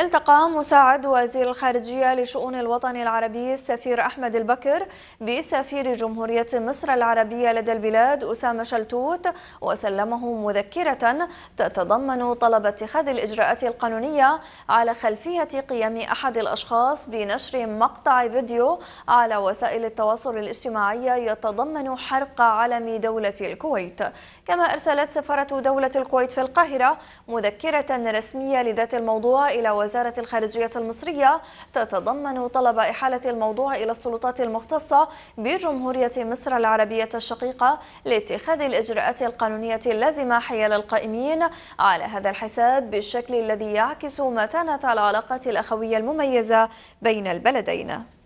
التقى مساعد وزير الخارجية لشؤون الوطن العربي السفير أحمد البكر بسفير جمهورية مصر العربية لدى البلاد أسامة شلتوت وسلمه مذكرة تتضمن طلب اتخاذ الإجراءات القانونية على خلفية قيام أحد الأشخاص بنشر مقطع فيديو على وسائل التواصل الاجتماعي يتضمن حرق علم دولة الكويت كما أرسلت سفارة دولة الكويت في القاهرة مذكرة رسمية لذات الموضوع إلى وزير وزارة الخارجية المصرية تتضمن طلب إحالة الموضوع إلى السلطات المختصة بجمهورية مصر العربية الشقيقة لاتخاذ الإجراءات القانونية اللازمة حيال القائمين على هذا الحساب بالشكل الذي يعكس متانة العلاقات الأخوية المميزة بين البلدين